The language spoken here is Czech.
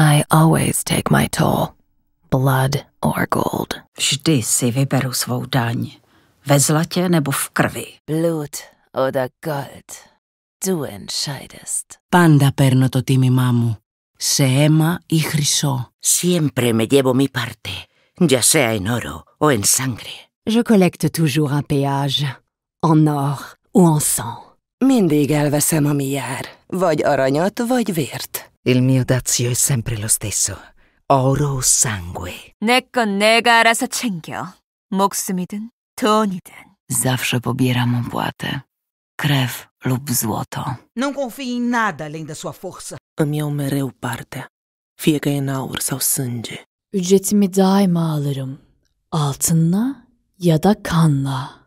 I always take my toll. Blood or gold. Vždy si vyberu svou daň. Ve zlatě nebo v krvi. Blood oder gold. Du entscheidest. Panda perno to tými mamu, se ema i chryso. Siempre me llevo mi parte, ya sea en oro o en sangre. Je collecte toujours un péage, en or ou en sang. Mindig elveszem, ami jár. Vagy aranyat, vagy vért. Il mio dazio è sempre lo stesso. oro o sangue. 내건 내가 알아서 챙겨. 목숨이든 돈이든. Zawsze pobieram opłatę. Krew lub złoto. Non confie em nada além da sua força. Îmi iau mereu partea, fie că e în aur sau sânge. Ücretimi daima alırım. Altınla ya da kanla.